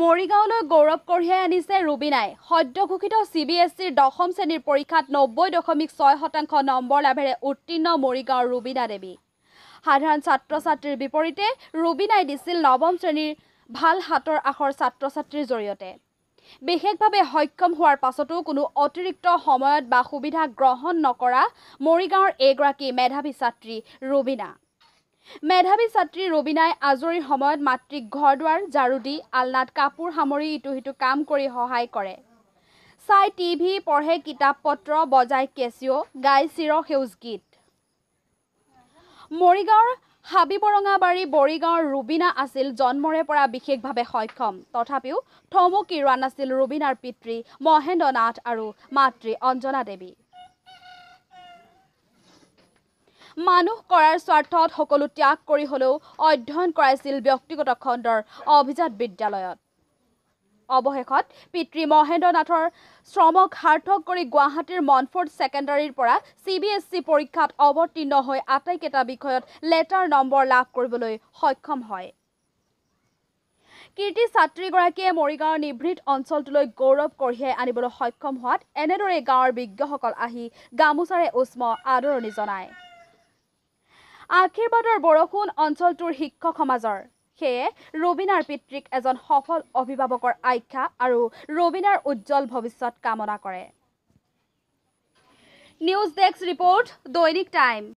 মৰিগাঁৱলৈ গৌৰৱ কঢ়িয়াই আনিছে ৰুবিনাই সদ্যঘোষিত চি বি এছ চিৰ দশম শ্ৰেণীৰ পৰীক্ষাত নব্বৈ দশমিক ছয় শতাংশ নম্বৰ লাভেৰে উত্তীৰ্ণ মৰিগাঁৱৰ ৰুবিনা দেৱী সাধাৰণ ছাত্ৰ ছাত্ৰীৰ বিপৰীতে ৰুবিনাই দিছিল নৱম শ্ৰেণীৰ ভাল হাতৰ আখৰ ছাত্ৰ ছাত্ৰীৰ জৰিয়তে বিশেষভাৱে সক্ষম হোৱাৰ পাছতো কোনো অতিৰিক্ত সময়ত বা সুবিধা গ্ৰহণ নকৰা মৰিগাঁৱৰ এগৰাকী মেধাৱী ছাত্ৰী ৰুবিনা মেধাবী ছাত্ৰী ৰবিনাই আজৰি সময়ত মাতৃক ঘৰ দুৱাৰ ঝাৰুদি আলনাত কাপোৰ সামৰি ইটো সিটো কাম কৰি সহায় কৰে চাই টিভি পঢ়ে কিতাপ পত্ৰ বজাই কেচিঅ' গাই চিৰ সেউজ গীত মৰিগাঁৱৰ হাবিবৰঙাবাৰী বৰিগাঁৱৰ ৰুবিনা আছিল জন্মৰে পৰা বিশেষভাৱে সক্ষম তথাপিও থমকি ৰোৱা নাছিল ৰুবিনাৰ পিতৃ মহেন্দ্ৰ নাথ আৰু মাতৃ অঞ্জনা দেৱী মানুহ কৰাৰ স্বাৰ্থত সকলো ত্যাগ কৰি হ'লেও অধ্যয়ন কৰাইছিল ব্যক্তিগত খণ্ডৰ অভিজাত বিদ্যালয়ত অৱশেষত পিতৃ মহেন্দ্ৰ নাথৰ শ্ৰমক সাৰ্থক কৰি গুৱাহাটীৰ মনফৰ্ড ছেকেণ্ডাৰীৰ পৰা চি বি এছ চি পৰীক্ষাত অৱতীৰ্ণ হৈ আটাইকেইটা বিষয়ত লেটাৰ নম্বৰ লাভ কৰিবলৈ সক্ষম হয় কীৰ্তি ছাত্ৰীগৰাকীয়ে মৰিগাঁৱৰ নিভৃত অঞ্চলটোলৈ গৌৰৱ কঢ়িয়াই আনিবলৈ সক্ষম হোৱাত এনেদৰে গাঁৱৰ বিজ্ঞসকল আহি গামোচাৰে উষ্ম আদৰণি জনায় আশীৰ্বাদৰ বৰষুণ অঞ্চলটোৰ শিক্ষক সমাজৰ সেয়ে ৰবীনাৰ পিতৃক এজন সফল অভিভাৱকৰ আখ্যা আৰু ৰবীনাৰ উজ্জ্বল ভৱিষ্যত কামনা কৰে নিউজ ডেস্ক ৰিপৰ্ট দৈনিক টাইম